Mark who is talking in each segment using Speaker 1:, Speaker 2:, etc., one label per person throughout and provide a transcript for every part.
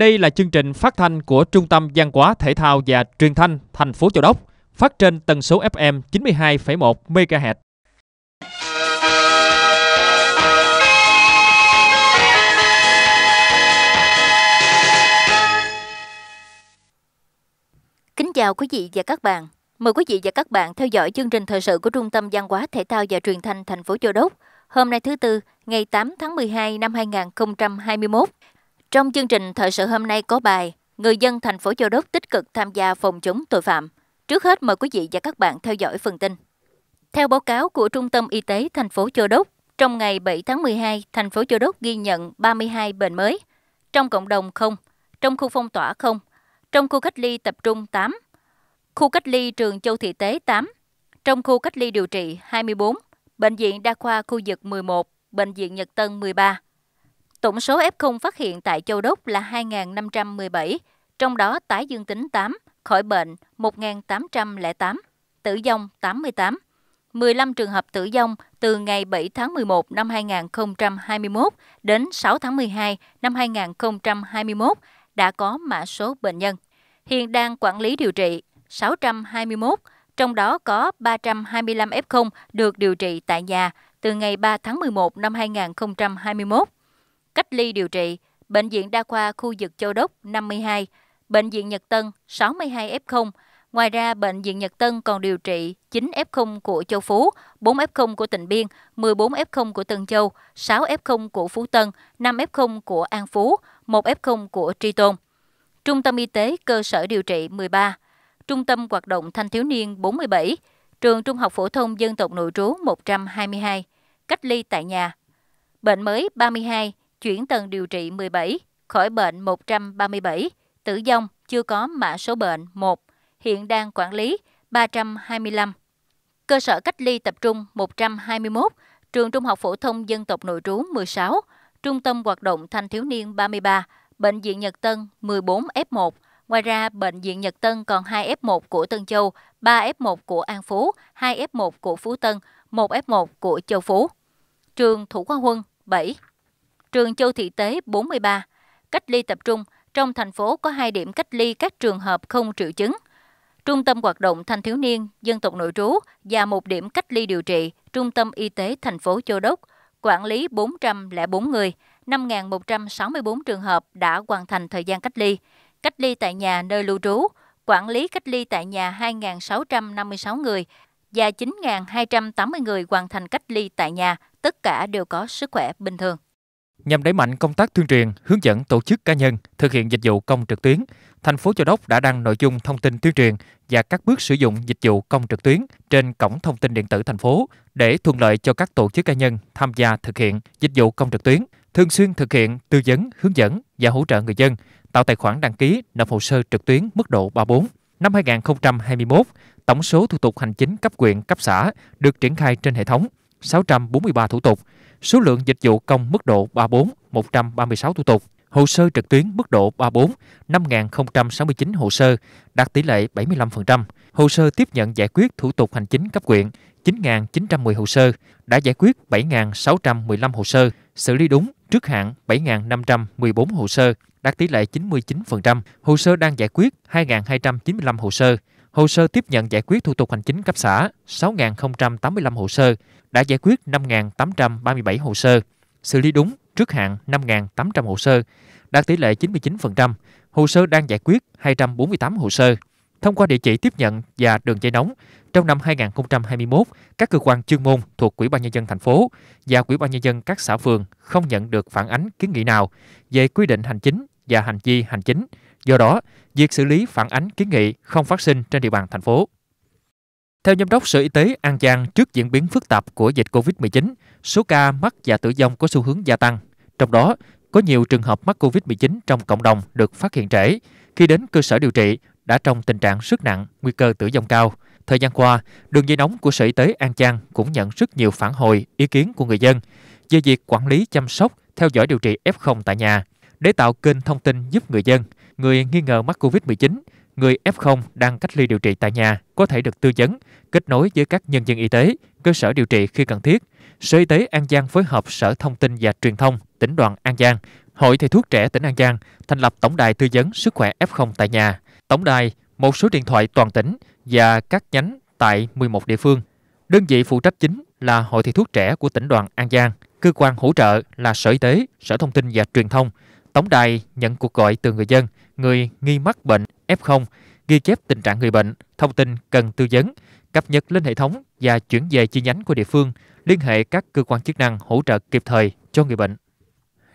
Speaker 1: Đây là chương trình phát thanh của Trung tâm Văn hóa Thể thao và Truyền thanh thành phố Châu Đốc, phát trên tần số FM 92,1 MHz.
Speaker 2: Kính chào quý vị và các bạn. Mời quý vị và các bạn theo dõi chương trình thời sự của Trung tâm Văn hóa Thể thao và Truyền thanh thành phố Châu Đốc. Hôm nay thứ tư, ngày 8 tháng 12 năm 2021. Trong chương trình Thời sự hôm nay có bài Người dân thành phố Châu Đốc tích cực tham gia phòng chống tội phạm. Trước hết mời quý vị và các bạn theo dõi phần tin. Theo báo cáo của Trung tâm Y tế thành phố Châu Đốc, trong ngày 7 tháng 12, thành phố Châu Đốc ghi nhận 32 bệnh mới. Trong cộng đồng không, trong khu phong tỏa không, trong khu cách ly tập trung 8, khu cách ly trường Châu Thị Tế 8, trong khu cách ly điều trị 24, bệnh viện đa khoa khu vực 11, bệnh viện Nhật Tân 13. Tổng số F0 phát hiện tại Châu Đốc là 2.517, trong đó tái dương tính 8, khỏi bệnh 1.808, tử vong 88. 15 trường hợp tử vong từ ngày 7 tháng 11 năm 2021 đến 6 tháng 12 năm 2021 đã có mã số bệnh nhân. Hiện đang quản lý điều trị 621, trong đó có 325 F0 được điều trị tại nhà từ ngày 3 tháng 11 năm 2021 cách ly điều trị, Bệnh viện Đa khoa khu vực Châu Đốc 52, Bệnh viện Nhật Tân 62 F0. Ngoài ra, Bệnh viện Nhật Tân còn điều trị 9 F0 của Châu Phú, 4 F0 của Tịnh Biên, 14 F0 của Tân Châu, 6 F0 của Phú Tân, 5 F0 của An Phú, 1 F0 của Tri Tôn. Trung tâm Y tế Cơ sở Điều trị 13, Trung tâm Hoạt động Thanh thiếu niên 47, Trường Trung học Phổ thông Dân tộc Nội trú 122, cách ly tại nhà. Bệnh mới 32, chuyển tầng điều trị 17, khỏi bệnh 137, tử vong chưa có mã số bệnh 1, hiện đang quản lý 325. Cơ sở cách ly tập trung 121, trường trung học phổ thông dân tộc nội trú 16, trung tâm hoạt động thanh thiếu niên 33, bệnh viện Nhật Tân 14 F1. Ngoài ra, bệnh viện Nhật Tân còn 2 F1 của Tân Châu, 3 F1 của An Phú, 2 F1 của Phú Tân, 1 F1 của Châu Phú. Trường Thủ Khoa Huân 7 trường Châu Thị Tế 43, cách ly tập trung, trong thành phố có hai điểm cách ly các trường hợp không triệu chứng. Trung tâm hoạt động thanh thiếu niên, dân tộc nội trú và một điểm cách ly điều trị, Trung tâm Y tế thành phố Châu Đốc, quản lý 404 người, 5.164 trường hợp đã hoàn thành thời gian cách ly, cách ly tại nhà nơi lưu trú, quản lý cách ly tại nhà 2.656 người và 9.280 người hoàn thành cách ly tại nhà, tất cả đều có sức khỏe bình thường.
Speaker 1: Nhằm đẩy mạnh công tác tuyên truyền, hướng dẫn tổ chức cá nhân thực hiện dịch vụ công trực tuyến, thành phố Châu Đốc đã đăng nội dung thông tin tuyên truyền và các bước sử dụng dịch vụ công trực tuyến trên cổng thông tin điện tử thành phố để thuận lợi cho các tổ chức cá nhân tham gia thực hiện dịch vụ công trực tuyến, thường xuyên thực hiện tư vấn, hướng dẫn và hỗ trợ người dân tạo tài khoản đăng ký nộp hồ sơ trực tuyến mức độ 34. Năm 2021, tổng số thủ tục hành chính cấp quyền cấp xã được triển khai trên hệ thống 643 thủ tục, số lượng dịch vụ công mức độ 34 136 thủ tục, hồ sơ trực tuyến mức độ 34 5.069 hồ sơ, đạt tỷ lệ 75%, hồ sơ tiếp nhận giải quyết thủ tục hành chính cấp quyện 9.910 hồ sơ, đã giải quyết 7.615 hồ sơ, xử lý đúng trước hạn 7.514 hồ sơ, đạt tỷ lệ 99%, hồ sơ đang giải quyết 2.295 hồ sơ, hồ sơ tiếp nhận giải quyết thủ tục hành chính cấp xã 6.085 hồ sơ, đã giải quyết 5.837 hồ sơ, xử lý đúng trước hạn 5.800 hồ sơ, đạt tỷ lệ 99%, hồ sơ đang giải quyết 248 hồ sơ. Thông qua địa chỉ tiếp nhận và đường dây nóng, trong năm 2021, các cơ quan chuyên môn thuộc Quỹ ban nhân dân thành phố và Quỹ ban nhân dân các xã phường không nhận được phản ánh kiến nghị nào về quy định hành chính và hành vi hành chính Do đó, việc xử lý phản ánh kiến nghị không phát sinh trên địa bàn thành phố. Theo Giám đốc Sở Y tế An Giang, trước diễn biến phức tạp của dịch COVID-19, số ca mắc và tử vong có xu hướng gia tăng. Trong đó, có nhiều trường hợp mắc COVID-19 trong cộng đồng được phát hiện trễ. Khi đến cơ sở điều trị, đã trong tình trạng sức nặng, nguy cơ tử vong cao. Thời gian qua, đường dây nóng của Sở Y tế An Giang cũng nhận rất nhiều phản hồi, ý kiến của người dân về việc quản lý chăm sóc, theo dõi điều trị F0 tại nhà để tạo kênh thông tin giúp người dân – người nghi ngờ mắc COVID-19, người F0 đang cách ly điều trị tại nhà có thể được tư vấn, kết nối với các nhân viên y tế, cơ sở điều trị khi cần thiết. Sở Y tế An Giang phối hợp Sở Thông tin và Truyền thông, tỉnh đoàn An Giang, Hội Thầy thuốc trẻ tỉnh An Giang thành lập Tổng đài tư vấn sức khỏe F0 tại nhà, tổng đài, một số điện thoại toàn tỉnh và các nhánh tại 11 địa phương. Đơn vị phụ trách chính là Hội Thầy thuốc trẻ của tỉnh đoàn An Giang, cơ quan hỗ trợ là Sở Y tế, Sở Thông tin và Truyền thông, Tổng đài nhận cuộc gọi từ người dân, người nghi mắc bệnh F0, ghi chép tình trạng người bệnh, thông tin cần tư vấn, cập nhật lên hệ thống và chuyển về chi nhánh của địa phương, liên hệ các cơ quan chức năng hỗ trợ kịp thời cho người bệnh.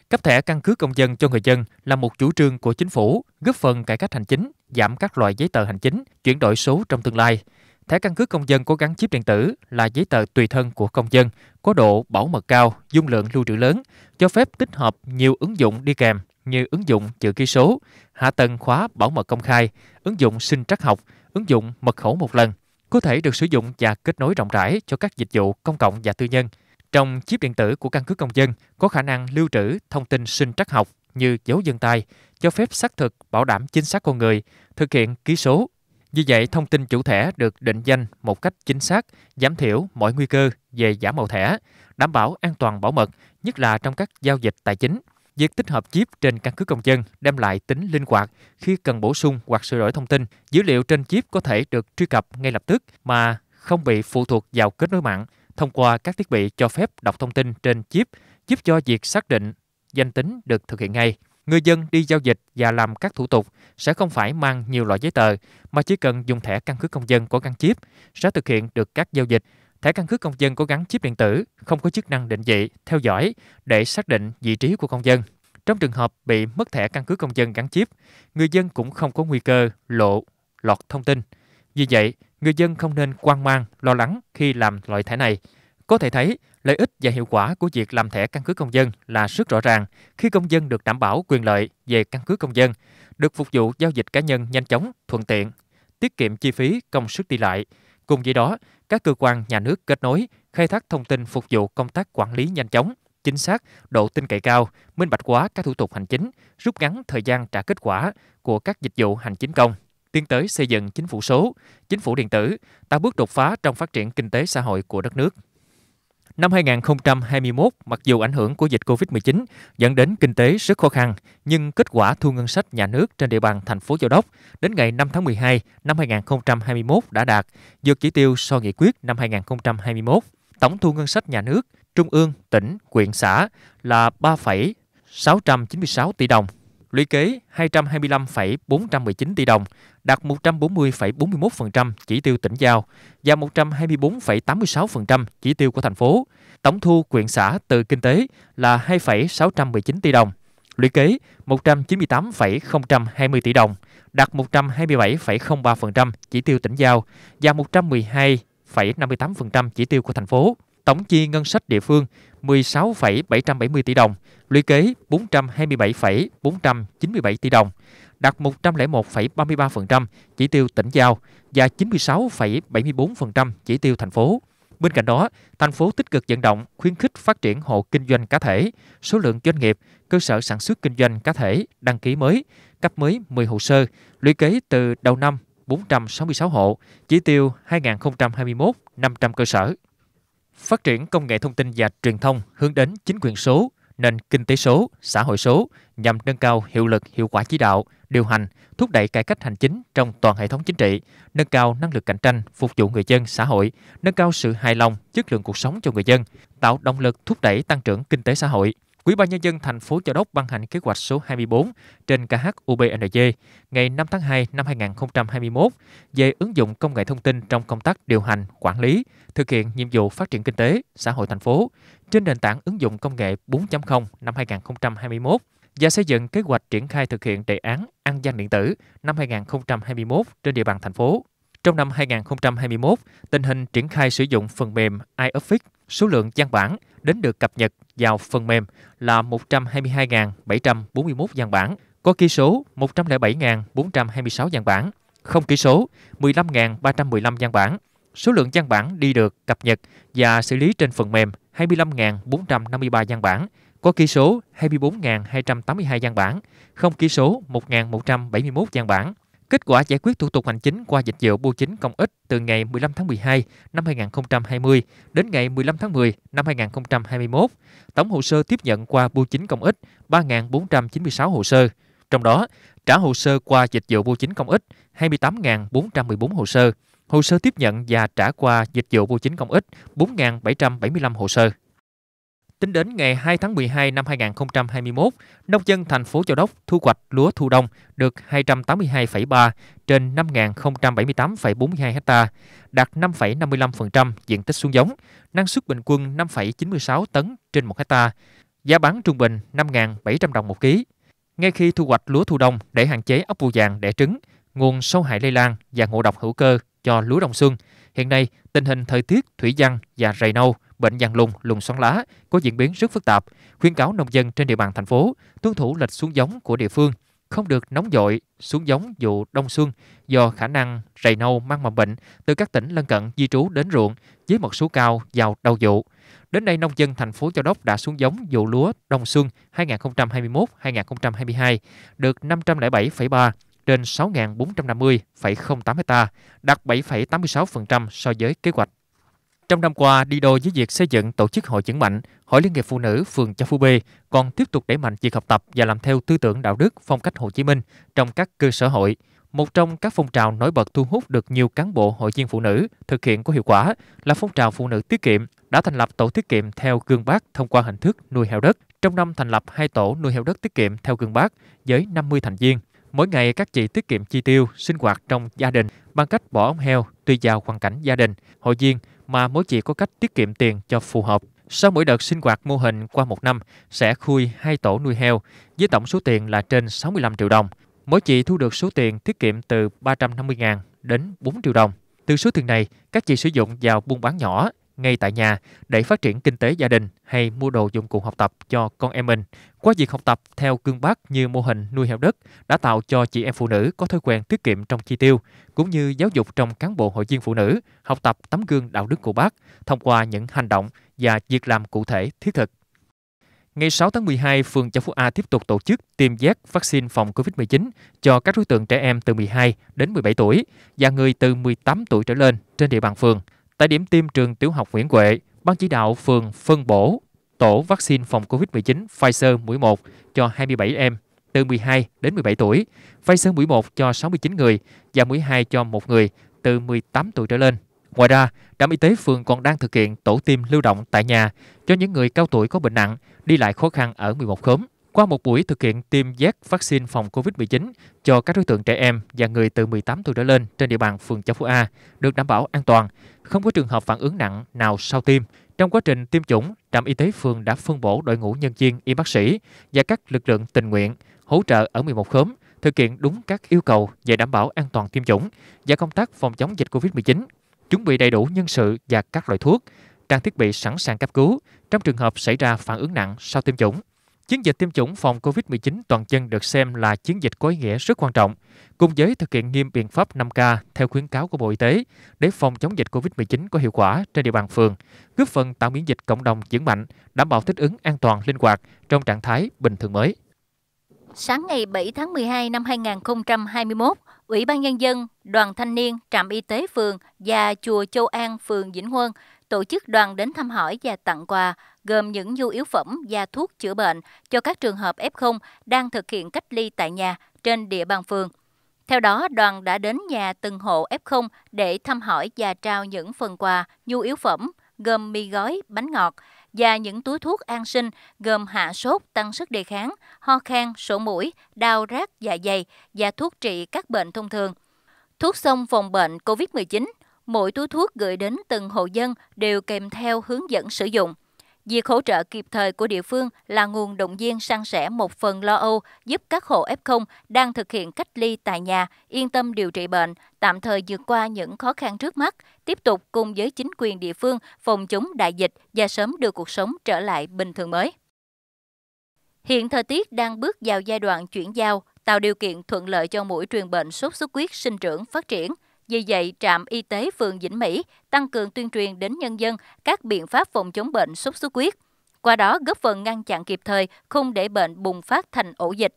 Speaker 1: Cấp thẻ căn cước công dân cho người dân là một chủ trương của chính phủ, góp phần cải cách hành chính, giảm các loại giấy tờ hành chính, chuyển đổi số trong tương lai. Thẻ căn cước công dân có gắn chip điện tử là giấy tờ tùy thân của công dân, có độ bảo mật cao, dung lượng lưu trữ lớn, cho phép tích hợp nhiều ứng dụng đi kèm như ứng dụng chữ ký số, hạ tầng khóa bảo mật công khai, ứng dụng sinh trắc học, ứng dụng mật khẩu một lần, có thể được sử dụng và kết nối rộng rãi cho các dịch vụ công cộng và tư nhân. Trong chip điện tử của căn cước công dân có khả năng lưu trữ thông tin sinh trắc học như dấu dân tay, cho phép xác thực bảo đảm chính xác con người, thực hiện ký số, vì vậy, thông tin chủ thẻ được định danh một cách chính xác, giảm thiểu mọi nguy cơ về giả mạo thẻ, đảm bảo an toàn bảo mật, nhất là trong các giao dịch tài chính. Việc tích hợp chip trên căn cứ công dân đem lại tính linh hoạt khi cần bổ sung hoặc sửa đổi thông tin. Dữ liệu trên chip có thể được truy cập ngay lập tức mà không bị phụ thuộc vào kết nối mạng thông qua các thiết bị cho phép đọc thông tin trên chip, giúp cho việc xác định danh tính được thực hiện ngay người dân đi giao dịch và làm các thủ tục sẽ không phải mang nhiều loại giấy tờ mà chỉ cần dùng thẻ căn cước công dân có gắn chip sẽ thực hiện được các giao dịch. Thẻ căn cước công dân có gắn chip điện tử không có chức năng định vị, theo dõi để xác định vị trí của công dân. Trong trường hợp bị mất thẻ căn cước công dân gắn chip, người dân cũng không có nguy cơ lộ lọt thông tin. Vì vậy, người dân không nên quan mang, lo lắng khi làm loại thẻ này. Có thể thấy, Lợi ích và hiệu quả của việc làm thẻ căn cước công dân là rất rõ ràng khi công dân được đảm bảo quyền lợi về căn cước công dân, được phục vụ giao dịch cá nhân nhanh chóng, thuận tiện, tiết kiệm chi phí, công sức đi lại. Cùng với đó, các cơ quan nhà nước kết nối, khai thác thông tin phục vụ công tác quản lý nhanh chóng, chính xác, độ tin cậy cao, minh bạch hóa các thủ tục hành chính, rút ngắn thời gian trả kết quả của các dịch vụ hành chính công tiến tới xây dựng chính phủ số, chính phủ điện tử, tạo bước đột phá trong phát triển kinh tế xã hội của đất nước. Năm 2021, mặc dù ảnh hưởng của dịch Covid-19 dẫn đến kinh tế rất khó khăn, nhưng kết quả thu ngân sách nhà nước trên địa bàn thành phố Châu Đốc đến ngày 5 tháng 12 năm 2021 đã đạt vượt chỉ tiêu so nghị quyết năm 2021. Tổng thu ngân sách nhà nước trung ương, tỉnh, quyện, xã là 3,696 tỷ đồng lũy kế 225,419 tỷ đồng, đạt 140,41% chỉ tiêu tỉnh giao và 124,86% chỉ tiêu của thành phố. Tổng thu quyện xã từ kinh tế là 2,619 tỷ đồng, lũy kế 198,020 tỷ đồng, đạt 127,03% chỉ tiêu tỉnh giao và 112,58% chỉ tiêu của thành phố. Tổng chi ngân sách địa phương 16,770 tỷ đồng, lũy kế 427,497 tỷ đồng, đạt 101,33% chỉ tiêu tỉnh giao và 96,74% chỉ tiêu thành phố. Bên cạnh đó, thành phố tích cực vận động, khuyến khích phát triển hộ kinh doanh cá thể, số lượng doanh nghiệp, cơ sở sản xuất kinh doanh cá thể đăng ký mới, cấp mới 10 hồ sơ, lũy kế từ đầu năm 466 hộ, chỉ tiêu 2021 500 cơ sở. Phát triển công nghệ thông tin và truyền thông hướng đến chính quyền số nền kinh tế số, xã hội số nhằm nâng cao hiệu lực, hiệu quả chỉ đạo, điều hành, thúc đẩy cải cách hành chính trong toàn hệ thống chính trị, nâng cao năng lực cạnh tranh phục vụ người dân, xã hội, nâng cao sự hài lòng, chất lượng cuộc sống cho người dân, tạo động lực thúc đẩy tăng trưởng kinh tế xã hội. Quỹ ban nhân dân thành phố Châu Đốc ban hành kế hoạch số 24 trên KHUBND ngày 5 tháng 2 năm 2021 về ứng dụng công nghệ thông tin trong công tác điều hành, quản lý, thực hiện nhiệm vụ phát triển kinh tế, xã hội thành phố trên nền tảng ứng dụng công nghệ 4.0 năm 2021 và xây dựng kế hoạch triển khai thực hiện đề án An Giang Điện tử năm 2021 trên địa bàn thành phố. Trong năm 2021, tình hình triển khai sử dụng phần mềm iOffice, số lượng văn bản đến được cập nhật vào phần mềm là 122.741 văn bản, có ký số 107.426 văn bản, không ký số 15.315 văn bản. Số lượng văn bản đi được cập nhật và xử lý trên phần mềm 25.453 văn bản, có ký số 24.282 văn bản, không ký số 1.171 văn bản. Kết quả giải quyết thủ tục hành chính qua dịch vụ bưu chính công ích từ ngày 15 tháng 12 năm 2020 đến ngày 15 tháng 10 năm 2021, tổng hồ sơ tiếp nhận qua bưu chính công ích 3.496 hồ sơ. Trong đó, trả hồ sơ qua dịch vụ bưu chính công ích 28.414 hồ sơ, hồ sơ tiếp nhận và trả qua dịch vụ bưu chính công ích 4.775 hồ sơ. Tính đến ngày 2 tháng 12 năm 2021, nông dân thành phố Châu Đốc thu hoạch lúa thu đông được 282,3 trên 5.078,42 ha, đạt 5,55% diện tích xuống giống, năng suất bình quân 5,96 tấn trên 1 ha, giá bán trung bình 5.700 đồng một ký. Ngay khi thu hoạch lúa thu đông để hạn chế ốc vụ vàng đẻ trứng, nguồn sâu hại lây lan và ngộ độc hữu cơ cho lúa đông xuân, hiện nay tình hình thời tiết thủy văn và rầy nâu – bệnh giăng lùng, lùng xoắn lá có diễn biến rất phức tạp, khuyến cáo nông dân trên địa bàn thành phố tuân thủ lịch xuống giống của địa phương, không được nóng dội xuống giống vụ đông xuân do khả năng rầy nâu mang mầm bệnh từ các tỉnh lân cận di trú đến ruộng với một số cao vào đầu vụ. Đến nay, nông dân thành phố Châu Đốc đã xuống giống vụ lúa đông xuân 2021-2022 được 507,3 trên 6.450,08 ha đạt 7,86% so với kế hoạch trong năm qua, đi đôi với việc xây dựng tổ chức hội chẩn mạnh, Hội Liên hiệp Phụ nữ phường Châu Phú B còn tiếp tục đẩy mạnh việc học tập và làm theo tư tưởng đạo đức phong cách Hồ Chí Minh trong các cơ sở hội. Một trong các phong trào nổi bật thu hút được nhiều cán bộ hội viên phụ nữ thực hiện có hiệu quả là phong trào phụ nữ tiết kiệm đã thành lập tổ tiết kiệm theo gương bác thông qua hình thức nuôi heo đất. Trong năm thành lập hai tổ nuôi heo đất tiết kiệm theo gương bác với 50 thành viên. Mỗi ngày các chị tiết kiệm chi tiêu, sinh hoạt trong gia đình bằng cách bỏ ống heo tùy vào hoàn cảnh gia đình, hội viên – mà mỗi chị có cách tiết kiệm tiền cho phù hợp. Sau mỗi đợt sinh hoạt mô hình qua một năm sẽ khui hai tổ nuôi heo với tổng số tiền là trên 65 triệu đồng. Mỗi chị thu được số tiền tiết kiệm từ 350.000 đến 4 triệu đồng. Từ số tiền này, các chị sử dụng vào buôn bán nhỏ, ngay tại nhà để phát triển kinh tế gia đình hay mua đồ dụng cụ học tập cho con em mình. Quá việc học tập theo cương bác như mô hình nuôi heo đất đã tạo cho chị em phụ nữ có thói quen tiết kiệm trong chi tiêu, cũng như giáo dục trong cán bộ hội viên phụ nữ học tập tấm gương đạo đức của bác thông qua những hành động và việc làm cụ thể thiết thực. Ngày 6 tháng 12, phường Châu Phú A tiếp tục tổ chức tiêm giác vaccine phòng COVID-19 cho các đối tượng trẻ em từ 12 đến 17 tuổi và người từ 18 tuổi trở lên trên địa bàn phường Tại điểm tiêm trường tiểu học Nguyễn Huệ, Ban chỉ đạo phường phân bổ tổ vaccine phòng COVID-19 Pfizer mũi 1 cho 27 em từ 12 đến 17 tuổi, Pfizer mũi 1 cho 69 người và mũi 2 cho 1 người từ 18 tuổi trở lên. Ngoài ra, trạm y tế phường còn đang thực hiện tổ tiêm lưu động tại nhà cho những người cao tuổi có bệnh nặng, đi lại khó khăn ở 11 khóm. Qua một buổi thực hiện tiêm giác vaccine phòng COVID-19 cho các đối tượng trẻ em và người từ 18 tuổi trở lên trên địa bàn phường Châu Phú A được đảm bảo an toàn, không có trường hợp phản ứng nặng nào sau tiêm. Trong quá trình tiêm chủng, trạm y tế phường đã phân bổ đội ngũ nhân viên y bác sĩ và các lực lượng tình nguyện hỗ trợ ở 11 khóm thực hiện đúng các yêu cầu về đảm bảo an toàn tiêm chủng và công tác phòng chống dịch COVID-19, chuẩn bị đầy đủ nhân sự và các loại thuốc, trang thiết bị sẵn sàng cấp cứu trong trường hợp xảy ra phản ứng nặng sau tiêm chủng. Chiến dịch tiêm chủng phòng COVID-19 toàn dân được xem là chiến dịch có ý nghĩa rất quan trọng, cùng với thực hiện nghiêm biện pháp 5K theo khuyến cáo của Bộ Y tế để phòng chống dịch COVID-19 có hiệu quả trên địa bàn phường, góp phần tạo miễn dịch cộng đồng vững mạnh, đảm bảo thích ứng an toàn linh hoạt trong trạng thái bình thường mới.
Speaker 2: Sáng ngày 7 tháng 12 năm 2021, Ủy ban Nhân dân, Đoàn Thanh niên, Trạm Y tế phường và Chùa Châu An, phường Vĩnh Huân tổ chức đoàn đến thăm hỏi và tặng quà gồm những nhu yếu phẩm và thuốc chữa bệnh cho các trường hợp F0 đang thực hiện cách ly tại nhà trên địa bàn phường. Theo đó, đoàn đã đến nhà từng hộ F0 để thăm hỏi và trao những phần quà, nhu yếu phẩm gồm mì gói, bánh ngọt và những túi thuốc an sinh gồm hạ sốt, tăng sức đề kháng, ho khan, sổ mũi, đau rát dạ dày và thuốc trị các bệnh thông thường. Thuốc xông phòng bệnh COVID-19, mỗi túi thuốc gửi đến từng hộ dân đều kèm theo hướng dẫn sử dụng. Việc hỗ trợ kịp thời của địa phương là nguồn động viên san sẻ một phần lo âu, giúp các hộ F0 đang thực hiện cách ly tại nhà yên tâm điều trị bệnh, tạm thời vượt qua những khó khăn trước mắt, tiếp tục cùng với chính quyền địa phương phòng chống đại dịch và sớm đưa cuộc sống trở lại bình thường mới. Hiện thời tiết đang bước vào giai đoạn chuyển giao, tạo điều kiện thuận lợi cho mũi truyền bệnh sốt xuất huyết sinh trưởng phát triển – vì vậy, trạm y tế phường Vĩnh Mỹ tăng cường tuyên truyền đến nhân dân các biện pháp phòng chống bệnh sốt xuất huyết, qua đó góp phần ngăn chặn kịp thời không để bệnh bùng phát thành ổ dịch.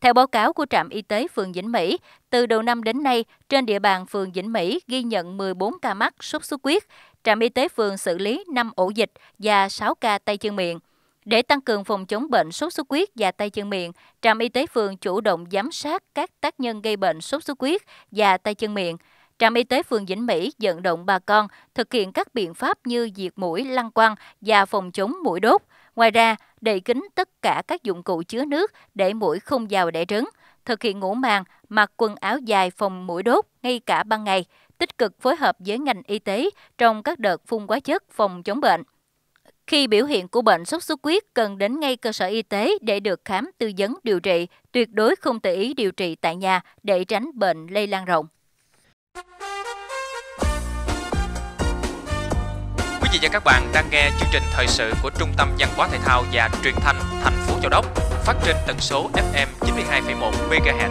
Speaker 2: Theo báo cáo của trạm y tế phường Vĩnh Mỹ, từ đầu năm đến nay, trên địa bàn phường Vĩnh Mỹ ghi nhận 14 ca mắc sốt xuất huyết, trạm y tế phường xử lý 5 ổ dịch và 6 ca tay chân miệng. Để tăng cường phòng chống bệnh sốt xuất huyết và tay chân miệng, trạm y tế phường chủ động giám sát các tác nhân gây bệnh sốt xuất huyết và tay chân miệng, Trạm y tế phường Vĩnh Mỹ vận động bà con thực hiện các biện pháp như diệt mũi, lăng quăng và phòng chống mũi đốt. Ngoài ra, đậy kín tất cả các dụng cụ chứa nước để mũi không vào đẻ trứng, thực hiện ngủ màng, mặc quần áo dài phòng mũi đốt ngay cả ban ngày, tích cực phối hợp với ngành y tế trong các đợt phun hóa chất phòng chống bệnh. Khi biểu hiện của bệnh sốt xuất huyết cần đến ngay cơ sở y tế để được khám tư vấn điều trị, tuyệt đối không tự ý điều trị tại nhà để tránh bệnh lây lan rộng.
Speaker 1: Quý vị và các bạn đang nghe chương trình thời sự của Trung tâm Văn hóa Thể thao và Truyền thanh thành phố Châu Đốc phát trên tần số FM 92,1 MHz.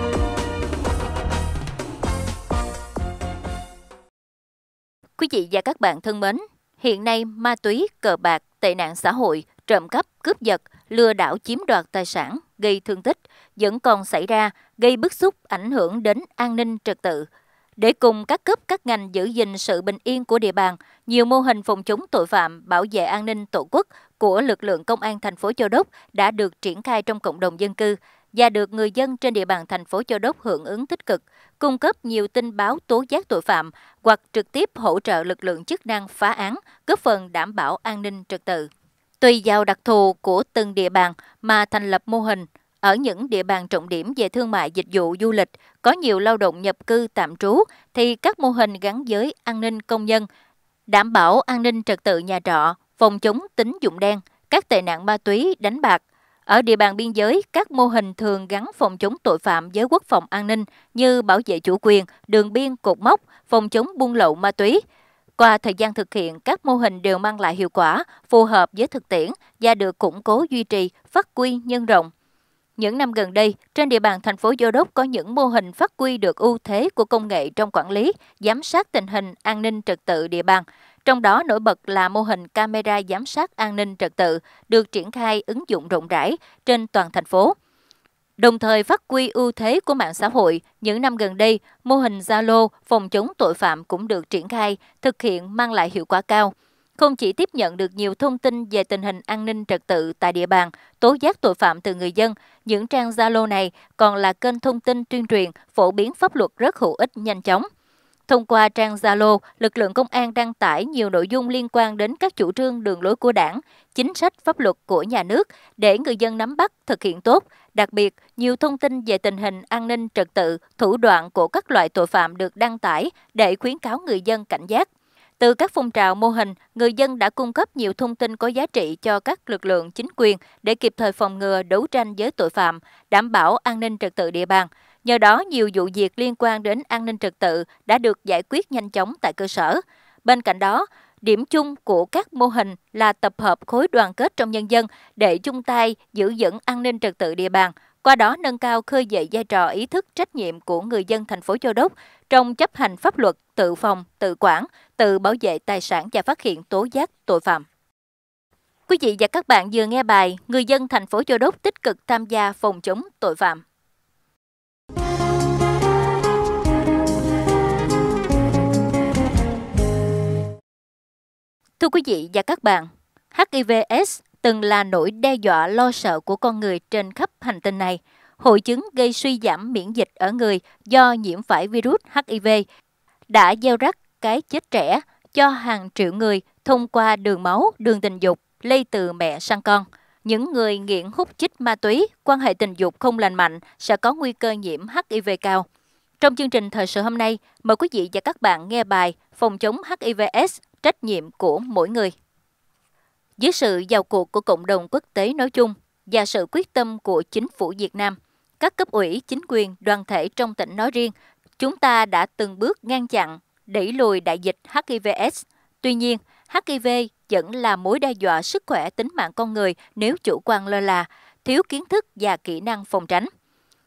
Speaker 2: Quý vị và các bạn thân mến, hiện nay ma túy, cờ bạc, tệ nạn xã hội, trộm cắp, cướp giật, lừa đảo chiếm đoạt tài sản, gây thương tích vẫn còn xảy ra, gây bức xúc ảnh hưởng đến an ninh trật tự. Để cùng các cấp các ngành giữ gìn sự bình yên của địa bàn, nhiều mô hình phòng chống tội phạm, bảo vệ an ninh tổ quốc của lực lượng công an thành phố Châu Đốc đã được triển khai trong cộng đồng dân cư và được người dân trên địa bàn thành phố Châu Đốc hưởng ứng tích cực, cung cấp nhiều tin báo tố giác tội phạm hoặc trực tiếp hỗ trợ lực lượng chức năng phá án, góp phần đảm bảo an ninh trật tự. Tùy vào đặc thù của từng địa bàn mà thành lập mô hình, ở những địa bàn trọng điểm về thương mại dịch vụ du lịch có nhiều lao động nhập cư tạm trú thì các mô hình gắn giới an ninh công nhân đảm bảo an ninh trật tự nhà trọ, phòng chống tín dụng đen, các tệ nạn ma túy, đánh bạc. Ở địa bàn biên giới, các mô hình thường gắn phòng chống tội phạm với quốc phòng an ninh như bảo vệ chủ quyền, đường biên, cột mốc, phòng chống buôn lậu ma túy. Qua thời gian thực hiện, các mô hình đều mang lại hiệu quả, phù hợp với thực tiễn và được củng cố duy trì, phát quy nhân rộng. Những năm gần đây, trên địa bàn thành phố Đô Đốc có những mô hình phát huy được ưu thế của công nghệ trong quản lý, giám sát tình hình an ninh trật tự địa bàn. Trong đó nổi bật là mô hình camera giám sát an ninh trật tự được triển khai ứng dụng rộng rãi trên toàn thành phố. Đồng thời phát huy ưu thế của mạng xã hội, những năm gần đây, mô hình Zalo phòng chống tội phạm cũng được triển khai, thực hiện mang lại hiệu quả cao không chỉ tiếp nhận được nhiều thông tin về tình hình an ninh trật tự tại địa bàn, tố giác tội phạm từ người dân, những trang Zalo này còn là kênh thông tin tuyên truyền, phổ biến pháp luật rất hữu ích nhanh chóng. Thông qua trang Zalo, lực lượng công an đăng tải nhiều nội dung liên quan đến các chủ trương đường lối của đảng, chính sách pháp luật của nhà nước để người dân nắm bắt, thực hiện tốt. Đặc biệt, nhiều thông tin về tình hình an ninh trật tự, thủ đoạn của các loại tội phạm được đăng tải để khuyến cáo người dân cảnh giác. Từ các phong trào mô hình, người dân đã cung cấp nhiều thông tin có giá trị cho các lực lượng chính quyền để kịp thời phòng ngừa đấu tranh với tội phạm, đảm bảo an ninh trật tự địa bàn. Nhờ đó, nhiều vụ việc liên quan đến an ninh trật tự đã được giải quyết nhanh chóng tại cơ sở. Bên cạnh đó, điểm chung của các mô hình là tập hợp khối đoàn kết trong nhân dân để chung tay giữ vững an ninh trật tự địa bàn – qua đó nâng cao khơi dậy vai trò ý thức trách nhiệm của người dân thành phố Châu Đốc trong chấp hành pháp luật, tự phòng, tự quản, tự bảo vệ tài sản và phát hiện tố giác tội phạm. Quý vị và các bạn vừa nghe bài Người dân thành phố Châu Đốc tích cực tham gia phòng chống tội phạm. Thưa quý vị và các bạn, HIVS từng là nỗi đe dọa lo sợ của con người trên khắp hành tinh này. Hội chứng gây suy giảm miễn dịch ở người do nhiễm phải virus HIV đã gieo rắc cái chết trẻ cho hàng triệu người thông qua đường máu, đường tình dục lây từ mẹ sang con. Những người nghiện hút chích ma túy, quan hệ tình dục không lành mạnh sẽ có nguy cơ nhiễm HIV cao. Trong chương trình thời sự hôm nay, mời quý vị và các bạn nghe bài Phòng chống HIVS, trách nhiệm của mỗi người. Dưới sự vào cuộc của cộng đồng quốc tế nói chung và sự quyết tâm của chính phủ Việt Nam, các cấp ủy, chính quyền, đoàn thể trong tỉnh nói riêng, chúng ta đã từng bước ngăn chặn, đẩy lùi đại dịch HIVS. Tuy nhiên, HIV vẫn là mối đe dọa sức khỏe tính mạng con người nếu chủ quan lơ là, thiếu kiến thức và kỹ năng phòng tránh.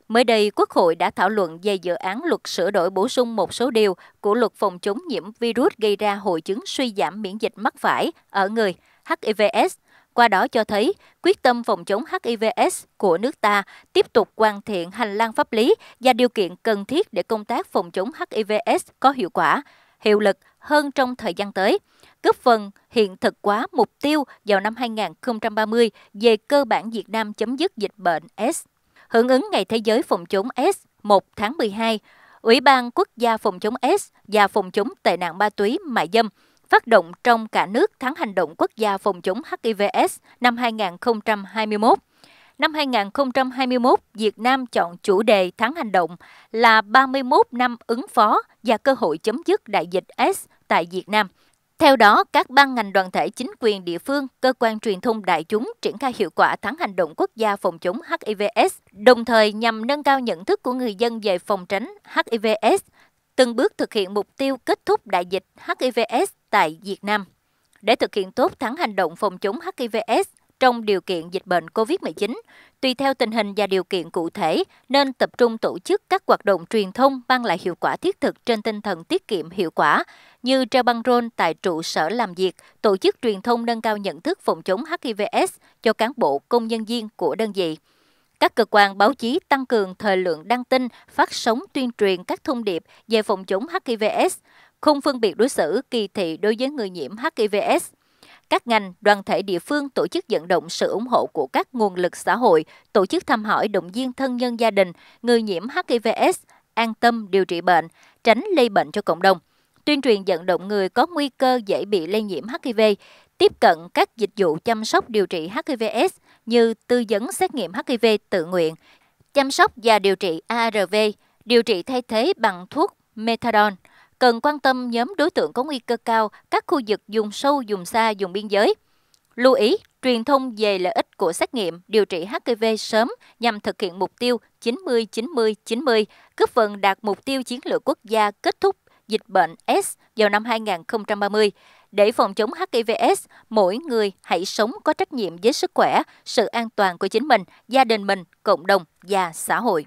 Speaker 2: Mới đây, Quốc hội đã thảo luận về dự án luật sửa đổi bổ sung một số điều của luật phòng chống nhiễm virus gây ra hội chứng suy giảm miễn dịch mắc phải ở người – HIVS, qua đó cho thấy quyết tâm phòng chống HIVS của nước ta tiếp tục hoàn thiện hành lang pháp lý và điều kiện cần thiết để công tác phòng chống HIVS có hiệu quả, hiệu lực hơn trong thời gian tới, góp phần hiện thực hóa mục tiêu vào năm 2030 về cơ bản Việt Nam chấm dứt dịch bệnh S. Hưởng ứng Ngày Thế giới phòng chống S 1 tháng 12, Ủy ban Quốc gia phòng chống S và phòng chống tệ nạn ma túy mại dâm – phát động trong cả nước tháng hành động quốc gia phòng chống HIVS năm 2021. Năm 2021, Việt Nam chọn chủ đề tháng hành động là 31 năm ứng phó và cơ hội chấm dứt đại dịch S tại Việt Nam. Theo đó, các ban ngành đoàn thể chính quyền địa phương, cơ quan truyền thông đại chúng triển khai hiệu quả tháng hành động quốc gia phòng chống HIVS, đồng thời nhằm nâng cao nhận thức của người dân về phòng tránh HIVS, từng bước thực hiện mục tiêu kết thúc đại dịch HIVS tại Việt Nam. Để thực hiện tốt thắng hành động phòng chống HIVS trong điều kiện dịch bệnh COVID-19, tùy theo tình hình và điều kiện cụ thể nên tập trung tổ chức các hoạt động truyền thông mang lại hiệu quả thiết thực trên tinh thần tiết kiệm hiệu quả như treo băng rôn tại trụ sở làm việc, tổ chức truyền thông nâng cao nhận thức phòng chống HIVS cho cán bộ, công nhân viên của đơn vị các cơ quan báo chí tăng cường thời lượng đăng tin, phát sóng tuyên truyền các thông điệp về phòng chống HIVS, không phân biệt đối xử kỳ thị đối với người nhiễm HIVS. Các ngành, đoàn thể địa phương tổ chức vận động sự ủng hộ của các nguồn lực xã hội, tổ chức thăm hỏi động viên thân nhân gia đình, người nhiễm HIVS, an tâm điều trị bệnh, tránh lây bệnh cho cộng đồng. Tuyên truyền vận động người có nguy cơ dễ bị lây nhiễm HIV, tiếp cận các dịch vụ chăm sóc điều trị HIVS như tư vấn xét nghiệm HIV tự nguyện, chăm sóc và điều trị ARV, điều trị thay thế bằng thuốc methadone, cần quan tâm nhóm đối tượng có nguy cơ cao, các khu vực dùng sâu, dùng xa, dùng biên giới. Lưu ý, truyền thông về lợi ích của xét nghiệm điều trị HIV sớm nhằm thực hiện mục tiêu 90-90-90, góp phần đạt mục tiêu chiến lược quốc gia kết thúc dịch bệnh S vào năm 2030. Để phòng chống HIVS, mỗi người hãy sống có trách nhiệm với sức khỏe, sự an toàn của chính mình, gia đình mình, cộng đồng và xã hội.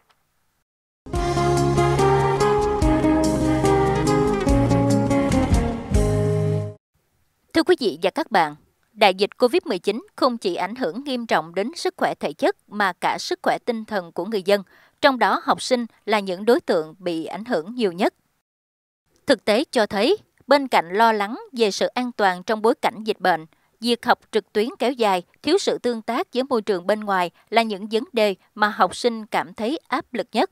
Speaker 2: Thưa quý vị và các bạn, đại dịch COVID-19 không chỉ ảnh hưởng nghiêm trọng đến sức khỏe thể chất mà cả sức khỏe tinh thần của người dân, trong đó học sinh là những đối tượng bị ảnh hưởng nhiều nhất. Thực tế cho thấy, bên cạnh lo lắng về sự an toàn trong bối cảnh dịch bệnh, việc học trực tuyến kéo dài, thiếu sự tương tác với môi trường bên ngoài là những vấn đề mà học sinh cảm thấy áp lực nhất.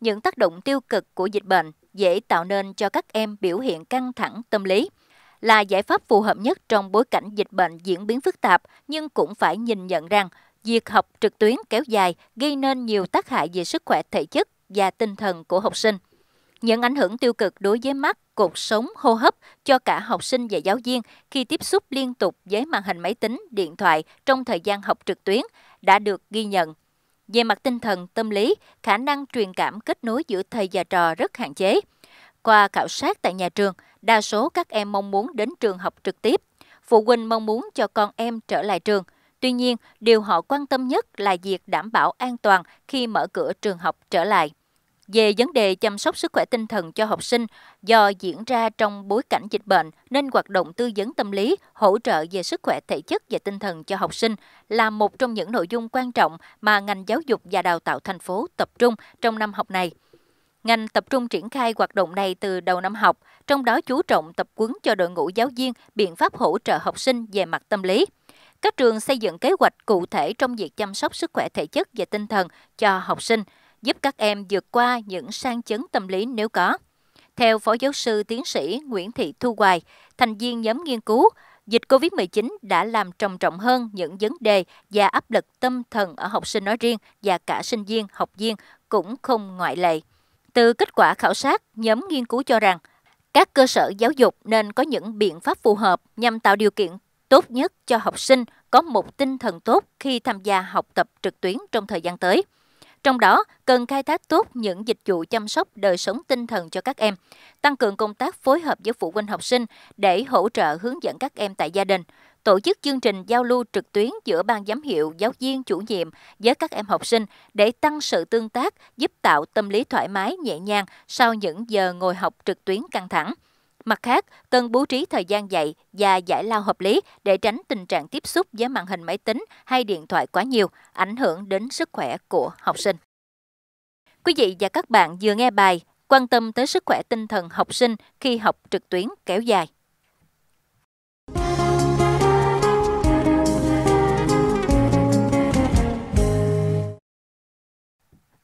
Speaker 2: Những tác động tiêu cực của dịch bệnh dễ tạo nên cho các em biểu hiện căng thẳng tâm lý – là giải pháp phù hợp nhất trong bối cảnh dịch bệnh diễn biến phức tạp, nhưng cũng phải nhìn nhận rằng việc học trực tuyến kéo dài gây nên nhiều tác hại về sức khỏe thể chất và tinh thần của học sinh. Những ảnh hưởng tiêu cực đối với mắt, cuộc sống, hô hấp cho cả học sinh và giáo viên khi tiếp xúc liên tục với màn hình máy tính, điện thoại trong thời gian học trực tuyến đã được ghi nhận. Về mặt tinh thần, tâm lý, khả năng truyền cảm kết nối giữa thầy và trò rất hạn chế. Qua khảo sát tại nhà trường, đa số các em mong muốn đến trường học trực tiếp. Phụ huynh mong muốn cho con em trở lại trường. Tuy nhiên, điều họ quan tâm nhất là việc đảm bảo an toàn khi mở cửa trường học trở lại. Về vấn đề chăm sóc sức khỏe tinh thần cho học sinh, do diễn ra trong bối cảnh dịch bệnh nên hoạt động tư vấn tâm lý, hỗ trợ về sức khỏe thể chất và tinh thần cho học sinh là một trong những nội dung quan trọng mà ngành giáo dục và đào tạo thành phố tập trung trong năm học này. Ngành tập trung triển khai hoạt động này từ đầu năm học, trong đó chú trọng tập quấn cho đội ngũ giáo viên biện pháp hỗ trợ học sinh về mặt tâm lý. Các trường xây dựng kế hoạch cụ thể trong việc chăm sóc sức khỏe thể chất và tinh thần cho học sinh, giúp các em vượt qua những sang chấn tâm lý nếu có. Theo Phó Giáo sư Tiến sĩ Nguyễn Thị Thu Hoài, thành viên nhóm nghiên cứu, dịch COVID-19 đã làm trầm trọng hơn những vấn đề và áp lực tâm thần ở học sinh nói riêng và cả sinh viên, học viên cũng không ngoại lệ. Từ kết quả khảo sát, nhóm nghiên cứu cho rằng các cơ sở giáo dục nên có những biện pháp phù hợp nhằm tạo điều kiện tốt nhất cho học sinh có một tinh thần tốt khi tham gia học tập trực tuyến trong thời gian tới. Trong đó, cần khai thác tốt những dịch vụ chăm sóc đời sống tinh thần cho các em, tăng cường công tác phối hợp với phụ huynh học sinh để hỗ trợ hướng dẫn các em tại gia đình, tổ chức chương trình giao lưu trực tuyến giữa ban giám hiệu, giáo viên, chủ nhiệm với các em học sinh để tăng sự tương tác, giúp tạo tâm lý thoải mái, nhẹ nhàng sau những giờ ngồi học trực tuyến căng thẳng. Mặt khác, cần bố trí thời gian dạy và giải lao hợp lý để tránh tình trạng tiếp xúc với màn hình máy tính hay điện thoại quá nhiều, ảnh hưởng đến sức khỏe của học sinh. Quý vị và các bạn vừa nghe bài Quan tâm tới sức khỏe tinh thần học sinh khi học trực tuyến kéo dài.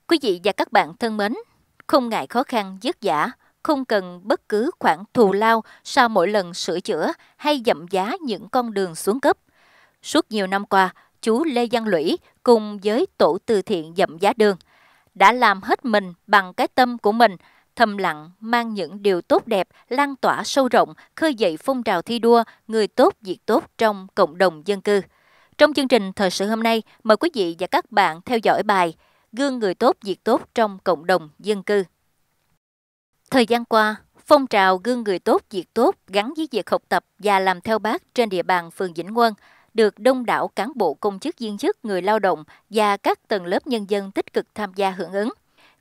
Speaker 2: Quý vị và các bạn thân mến, không ngại khó khăn vất vả, không cần bất cứ khoản thù lao sau mỗi lần sửa chữa hay dậm giá những con đường xuống cấp. Suốt nhiều năm qua, chú Lê Văn Lũy cùng với tổ từ thiện dậm giá đường đã làm hết mình bằng cái tâm của mình, thầm lặng mang những điều tốt đẹp lan tỏa sâu rộng, khơi dậy phong trào thi đua người tốt việc tốt trong cộng đồng dân cư. Trong chương trình thời sự hôm nay, mời quý vị và các bạn theo dõi bài gương người tốt việc tốt trong cộng đồng dân cư. Thời gian qua, phong trào gương người tốt việc tốt gắn với việc học tập và làm theo bác trên địa bàn phường Vĩnh Quân được đông đảo cán bộ công chức viên chức, người lao động và các tầng lớp nhân dân tích cực tham gia hưởng ứng.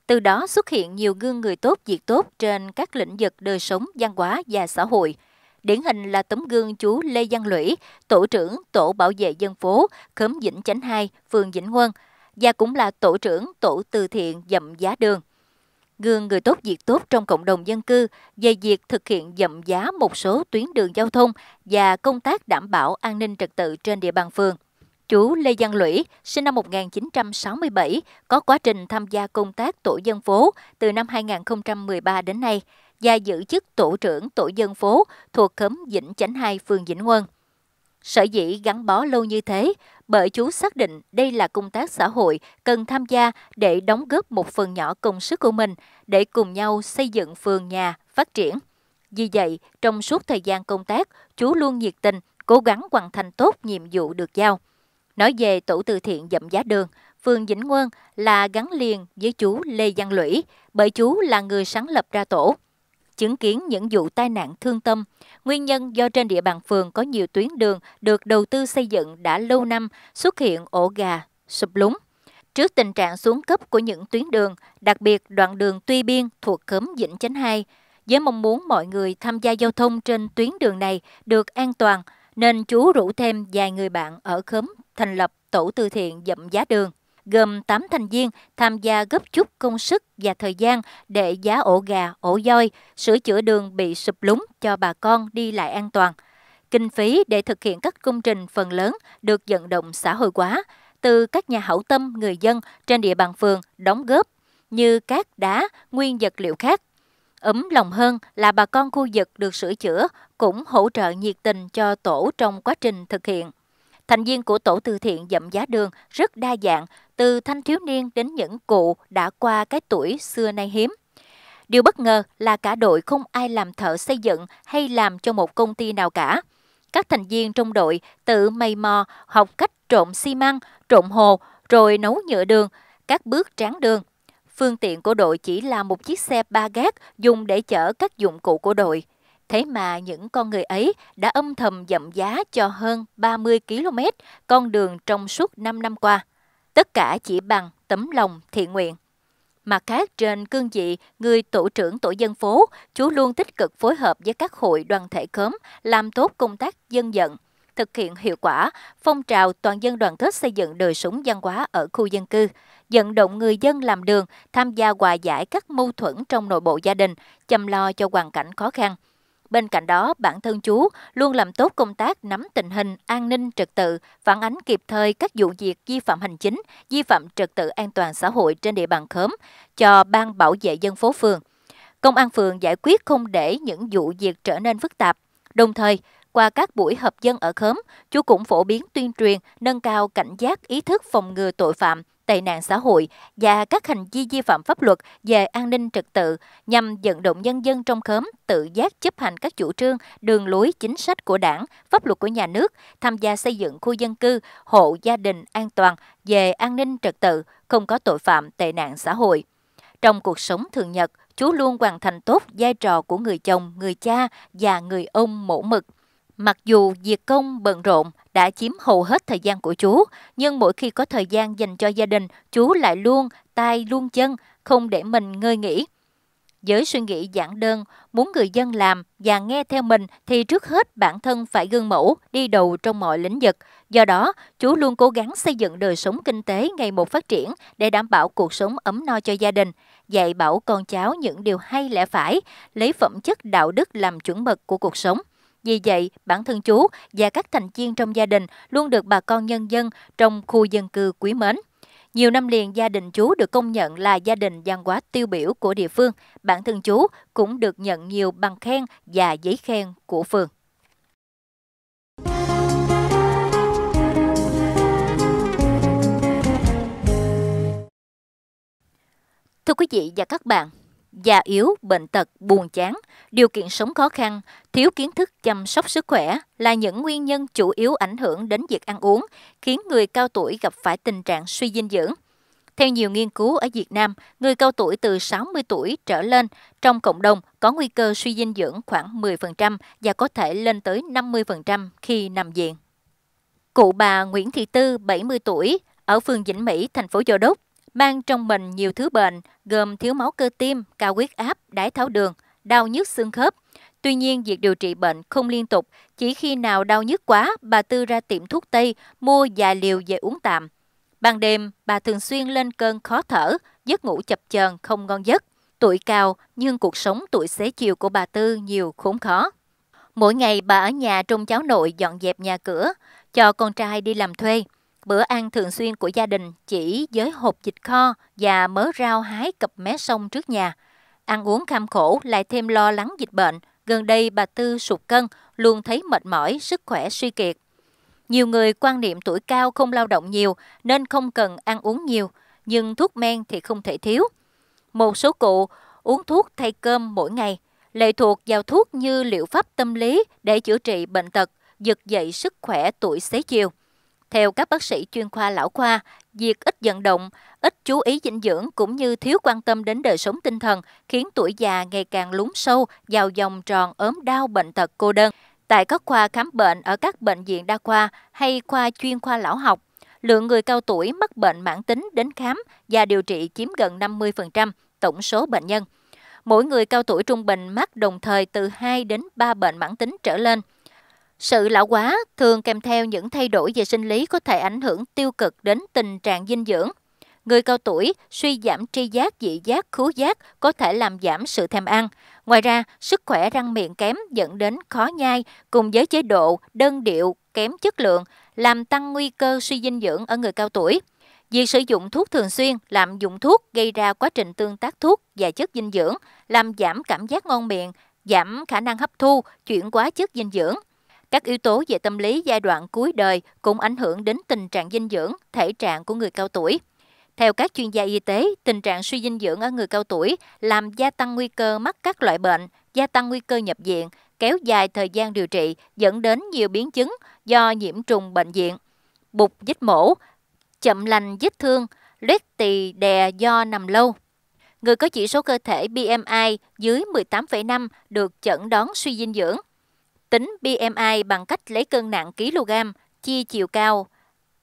Speaker 2: Từ đó xuất hiện nhiều gương người tốt việc tốt trên các lĩnh vực đời sống, văn hóa và xã hội. Điển hình là tấm gương chú Lê Văn Lũy, Tổ trưởng Tổ Bảo vệ Dân phố, khóm Vĩnh Chánh 2, phường Vĩnh Quân, và cũng là tổ trưởng tổ từ thiện dậm giá đường. Gương người tốt việc tốt trong cộng đồng dân cư về việc thực hiện dậm giá một số tuyến đường giao thông và công tác đảm bảo an ninh trật tự trên địa bàn phường. Chú Lê văn Lũy, sinh năm 1967, có quá trình tham gia công tác tổ dân phố từ năm 2013 đến nay và giữ chức tổ trưởng tổ dân phố thuộc khóm Vĩnh Chánh 2, phường Vĩnh quân Sở dĩ gắn bó lâu như thế bởi chú xác định đây là công tác xã hội cần tham gia để đóng góp một phần nhỏ công sức của mình để cùng nhau xây dựng phường nhà phát triển. Vì vậy, trong suốt thời gian công tác, chú luôn nhiệt tình, cố gắng hoàn thành tốt nhiệm vụ được giao. Nói về tổ từ thiện dậm giá đường, phường Vĩnh Quân là gắn liền với chú Lê Văn Lũy, bởi chú là người sáng lập ra tổ. Chứng kiến những vụ tai nạn thương tâm, Nguyên nhân do trên địa bàn phường có nhiều tuyến đường được đầu tư xây dựng đã lâu năm xuất hiện ổ gà, sụp lúng. Trước tình trạng xuống cấp của những tuyến đường, đặc biệt đoạn đường Tuy Biên thuộc khóm Vĩnh Chánh 2, với mong muốn mọi người tham gia giao thông trên tuyến đường này được an toàn, nên chú rủ thêm vài người bạn ở khóm thành lập tổ từ thiện dậm giá đường gồm 8 thành viên tham gia góp chút công sức và thời gian để giá ổ gà, ổ voi, sửa chữa đường bị sụp lúng cho bà con đi lại an toàn. Kinh phí để thực hiện các công trình phần lớn được vận động xã hội hóa từ các nhà hảo tâm người dân trên địa bàn phường đóng góp như cát, đá, nguyên vật liệu khác. Ấm lòng hơn là bà con khu vực được sửa chữa cũng hỗ trợ nhiệt tình cho tổ trong quá trình thực hiện. Thành viên của tổ từ thiện dậm giá đường rất đa dạng, từ thanh thiếu niên đến những cụ đã qua cái tuổi xưa nay hiếm. Điều bất ngờ là cả đội không ai làm thợ xây dựng hay làm cho một công ty nào cả. Các thành viên trong đội tự mày mò học cách trộn xi măng, trộn hồ, rồi nấu nhựa đường, các bước tráng đường. Phương tiện của đội chỉ là một chiếc xe ba gác dùng để chở các dụng cụ của đội. Thế mà những con người ấy đã âm thầm dậm giá cho hơn 30 km con đường trong suốt 5 năm qua tất cả chỉ bằng tấm lòng thiện nguyện. Mặt khác, trên cương vị, người tổ trưởng tổ dân phố, chú luôn tích cực phối hợp với các hội đoàn thể khóm, làm tốt công tác dân vận, thực hiện hiệu quả phong trào toàn dân đoàn kết xây dựng đời sống văn hóa ở khu dân cư, vận động người dân làm đường, tham gia hòa giải các mâu thuẫn trong nội bộ gia đình, chăm lo cho hoàn cảnh khó khăn, Bên cạnh đó, bản thân chú luôn làm tốt công tác nắm tình hình an ninh trật tự, phản ánh kịp thời các vụ việc vi phạm hành chính, vi phạm trật tự an toàn xã hội trên địa bàn khóm cho ban bảo vệ dân phố phường. Công an phường giải quyết không để những vụ việc trở nên phức tạp. Đồng thời, qua các buổi hợp dân ở khóm, chú cũng phổ biến tuyên truyền, nâng cao cảnh giác ý thức phòng ngừa tội phạm, tệ nạn xã hội và các hành vi vi phạm pháp luật về an ninh trật tự nhằm vận động nhân dân trong khóm tự giác chấp hành các chủ trương, đường lối chính sách của đảng, pháp luật của nhà nước, tham gia xây dựng khu dân cư, hộ gia đình an toàn về an ninh trật tự, không có tội phạm tệ nạn xã hội. Trong cuộc sống thường nhật, chú luôn hoàn thành tốt vai trò của người chồng, người cha và người ông mẫu mực Mặc dù việc công bận rộn đã chiếm hầu hết thời gian của chú, nhưng mỗi khi có thời gian dành cho gia đình, chú lại luôn tay luôn chân, không để mình ngơi nghỉ. Với suy nghĩ giản đơn, muốn người dân làm và nghe theo mình thì trước hết bản thân phải gương mẫu, đi đầu trong mọi lĩnh vực. Do đó, chú luôn cố gắng xây dựng đời sống kinh tế ngày một phát triển để đảm bảo cuộc sống ấm no cho gia đình, dạy bảo con cháu những điều hay lẽ phải, lấy phẩm chất đạo đức làm chuẩn mực của cuộc sống. Vì vậy, bản thân chú và các thành viên trong gia đình luôn được bà con nhân dân trong khu dân cư quý mến. Nhiều năm liền, gia đình chú được công nhận là gia đình văn hóa tiêu biểu của địa phương. Bản thân chú cũng được nhận nhiều bằng khen và giấy khen của phường. Thưa quý vị và các bạn, già yếu, bệnh tật, buồn chán, điều kiện sống khó khăn, thiếu kiến thức chăm sóc sức khỏe là những nguyên nhân chủ yếu ảnh hưởng đến việc ăn uống, khiến người cao tuổi gặp phải tình trạng suy dinh dưỡng. Theo nhiều nghiên cứu ở Việt Nam, người cao tuổi từ 60 tuổi trở lên trong cộng đồng có nguy cơ suy dinh dưỡng khoảng 10% và có thể lên tới 50% khi nằm viện. Cụ bà Nguyễn Thị Tư, 70 tuổi, ở phường Vĩnh Mỹ, thành phố Dô Đốc, mang trong mình nhiều thứ bệnh gồm thiếu máu cơ tim, cao huyết áp, đái tháo đường, đau nhức xương khớp. Tuy nhiên, việc điều trị bệnh không liên tục, chỉ khi nào đau nhức quá, bà Tư ra tiệm thuốc Tây mua vài liều về uống tạm. Ban đêm, bà thường xuyên lên cơn khó thở, giấc ngủ chập chờn không ngon giấc. Tuổi cao nhưng cuộc sống tuổi xế chiều của bà Tư nhiều khốn khó. Mỗi ngày bà ở nhà trông cháu nội dọn dẹp nhà cửa, cho con trai đi làm thuê. Bữa ăn thường xuyên của gia đình chỉ với hộp dịch kho và mớ rau hái cập mé sông trước nhà. Ăn uống kham khổ lại thêm lo lắng dịch bệnh. Gần đây bà Tư sụt cân, luôn thấy mệt mỏi, sức khỏe suy kiệt. Nhiều người quan niệm tuổi cao không lao động nhiều nên không cần ăn uống nhiều, nhưng thuốc men thì không thể thiếu. Một số cụ uống thuốc thay cơm mỗi ngày, lệ thuộc vào thuốc như liệu pháp tâm lý để chữa trị bệnh tật, giật dậy sức khỏe tuổi xế chiều. Theo các bác sĩ chuyên khoa lão khoa, việc ít vận động, ít chú ý dinh dưỡng cũng như thiếu quan tâm đến đời sống tinh thần khiến tuổi già ngày càng lún sâu vào vòng tròn ốm đau bệnh tật cô đơn. Tại các khoa khám bệnh ở các bệnh viện đa khoa hay khoa chuyên khoa lão học, lượng người cao tuổi mắc bệnh mãn tính đến khám và điều trị chiếm gần 50% tổng số bệnh nhân. Mỗi người cao tuổi trung bình mắc đồng thời từ 2 đến 3 bệnh mãn tính trở lên – sự lão hóa thường kèm theo những thay đổi về sinh lý có thể ảnh hưởng tiêu cực đến tình trạng dinh dưỡng. Người cao tuổi suy giảm tri giác, dị giác, khứu giác có thể làm giảm sự thèm ăn. Ngoài ra, sức khỏe răng miệng kém dẫn đến khó nhai cùng với chế độ đơn điệu kém chất lượng làm tăng nguy cơ suy dinh dưỡng ở người cao tuổi. Việc sử dụng thuốc thường xuyên, lạm dụng thuốc gây ra quá trình tương tác thuốc và chất dinh dưỡng, làm giảm cảm giác ngon miệng, giảm khả năng hấp thu, chuyển hóa chất dinh dưỡng, các yếu tố về tâm lý giai đoạn cuối đời cũng ảnh hưởng đến tình trạng dinh dưỡng, thể trạng của người cao tuổi. Theo các chuyên gia y tế, tình trạng suy dinh dưỡng ở người cao tuổi làm gia tăng nguy cơ mắc các loại bệnh, gia tăng nguy cơ nhập viện, kéo dài thời gian điều trị, dẫn đến nhiều biến chứng do nhiễm trùng bệnh viện, bục vết mổ, chậm lành vết thương, loét tỳ đè do nằm lâu. Người có chỉ số cơ thể BMI dưới 18,5 được chẩn đoán suy dinh dưỡng Tính BMI bằng cách lấy cân nặng kg chia chiều cao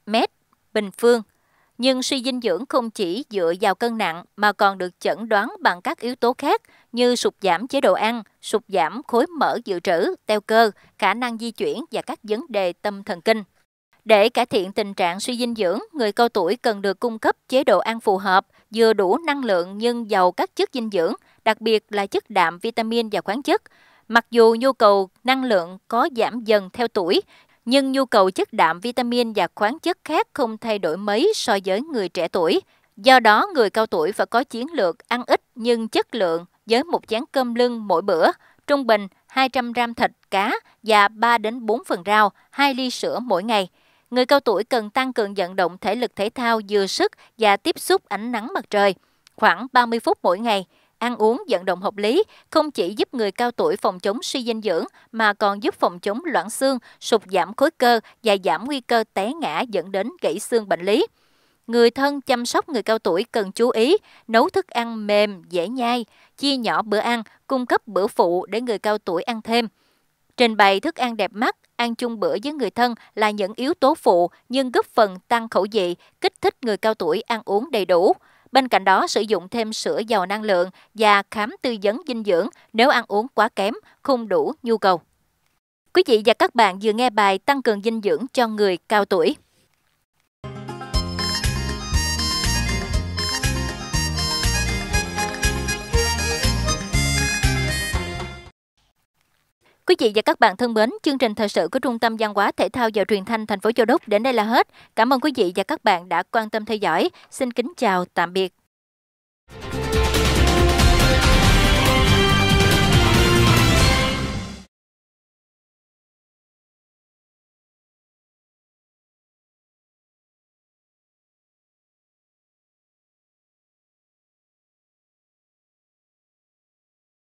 Speaker 2: mét bình phương. Nhưng suy dinh dưỡng không chỉ dựa vào cân nặng mà còn được chẩn đoán bằng các yếu tố khác như sụt giảm chế độ ăn, sụt giảm khối mỡ dự trữ, teo cơ, khả năng di chuyển và các vấn đề tâm thần kinh. Để cải thiện tình trạng suy dinh dưỡng, người cao tuổi cần được cung cấp chế độ ăn phù hợp, vừa đủ năng lượng nhưng giàu các chất dinh dưỡng, đặc biệt là chất đạm, vitamin và khoáng chất. Mặc dù nhu cầu năng lượng có giảm dần theo tuổi, nhưng nhu cầu chất đạm, vitamin và khoáng chất khác không thay đổi mấy so với người trẻ tuổi. Do đó, người cao tuổi phải có chiến lược ăn ít nhưng chất lượng với một chén cơm lưng mỗi bữa, trung bình 200 gram thịt cá và 3 đến 4 phần rau, 2 ly sữa mỗi ngày. Người cao tuổi cần tăng cường vận động thể lực thể thao dừa sức và tiếp xúc ánh nắng mặt trời khoảng 30 phút mỗi ngày. Ăn uống, vận động hợp lý không chỉ giúp người cao tuổi phòng chống suy dinh dưỡng mà còn giúp phòng chống loãng xương, sụt giảm khối cơ và giảm nguy cơ té ngã dẫn đến gãy xương bệnh lý. Người thân chăm sóc người cao tuổi cần chú ý nấu thức ăn mềm, dễ nhai, chia nhỏ bữa ăn, cung cấp bữa phụ để người cao tuổi ăn thêm. Trình bày thức ăn đẹp mắt, ăn chung bữa với người thân là những yếu tố phụ nhưng góp phần tăng khẩu vị, kích thích người cao tuổi ăn uống đầy đủ. Bên cạnh đó, sử dụng thêm sữa giàu năng lượng và khám tư vấn dinh dưỡng nếu ăn uống quá kém, không đủ nhu cầu. Quý vị và các bạn vừa nghe bài Tăng cường dinh dưỡng cho người cao tuổi. Quý vị và các bạn thân mến, chương trình thời sự của Trung tâm Văn hóa Thể thao và Truyền thanh thành phố Châu Đốc đến đây là hết. Cảm ơn quý vị và các bạn đã quan tâm theo dõi. Xin kính chào, tạm biệt.